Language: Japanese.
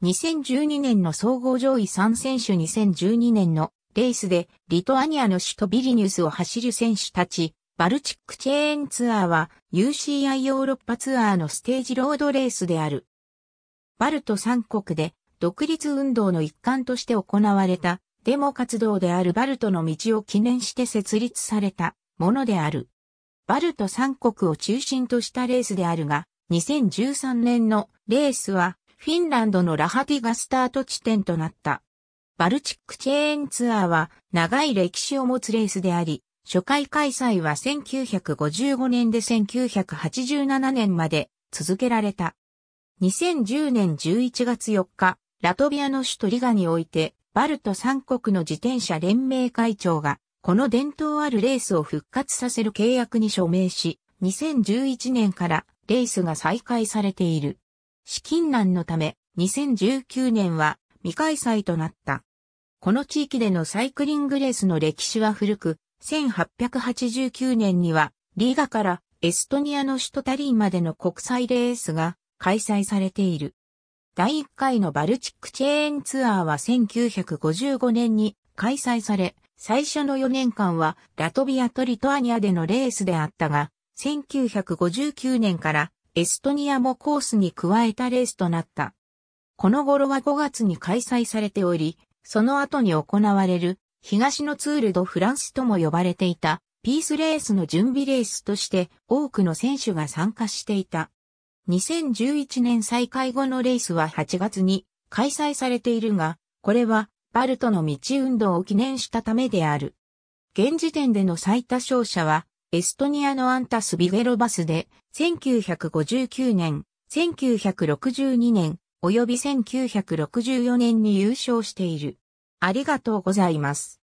2012年の総合上位3選手2012年のレースでリトアニアの首都ビリニュースを走る選手たち、バルチックチェーンツアーは UCI ヨーロッパツアーのステージロードレースである。バルト3国で独立運動の一環として行われたデモ活動であるバルトの道を記念して設立されたものである。バルト3国を中心としたレースであるが、2013年のレースはフィンランドのラハティがスタート地点となった。バルチックチェーンツアーは長い歴史を持つレースであり、初回開催は1955年で1987年まで続けられた。2010年11月4日、ラトビアの首都リガにおいて、バルト3国の自転車連盟会長が、この伝統あるレースを復活させる契約に署名し、2011年からレースが再開されている。資金難のため、2019年は未開催となった。この地域でのサイクリングレースの歴史は古く、1889年にはリーガからエストニアの首都タリンまでの国際レースが開催されている。第1回のバルチックチェーンツアーは1955年に開催され、最初の4年間はラトビアとリトアニアでのレースであったが、1959年からエストニアもコースに加えたレースとなった。この頃は5月に開催されており、その後に行われる東のツールドフランスとも呼ばれていたピースレースの準備レースとして多くの選手が参加していた。2011年再開後のレースは8月に開催されているが、これはバルトの道運動を記念したためである。現時点での最多勝者はエストニアのアンタス・ビゲロバスで、1959年、1962年、及び1964年に優勝している。ありがとうございます。